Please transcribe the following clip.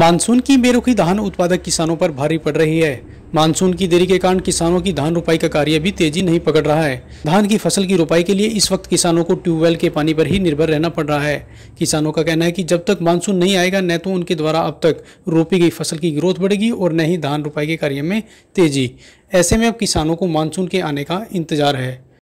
monsoon की बेरुखी धान उत्पादक किसानों पर भारी पड़ रही है मानसून की देरी के कारण किसानों की धान रोपाई का कार्य भी तेजी नहीं पकड़ रहा है धान की फसल की रोपाई के लिए इस वक्त किसानों को ट्यूबवेल के पानी पर ही निर्भर रहना पड़ रहा है किसानों का कहना है कि जब तक मानसून नहीं आएगा न तो उनके द्वारा अब तक रोपी गई फसल की ग्रोथ बढ़ेगी और न ही धान रोपाई के कार्य में तेजी ऐसे में अब किसानों को मानसून के आने का इंतजार है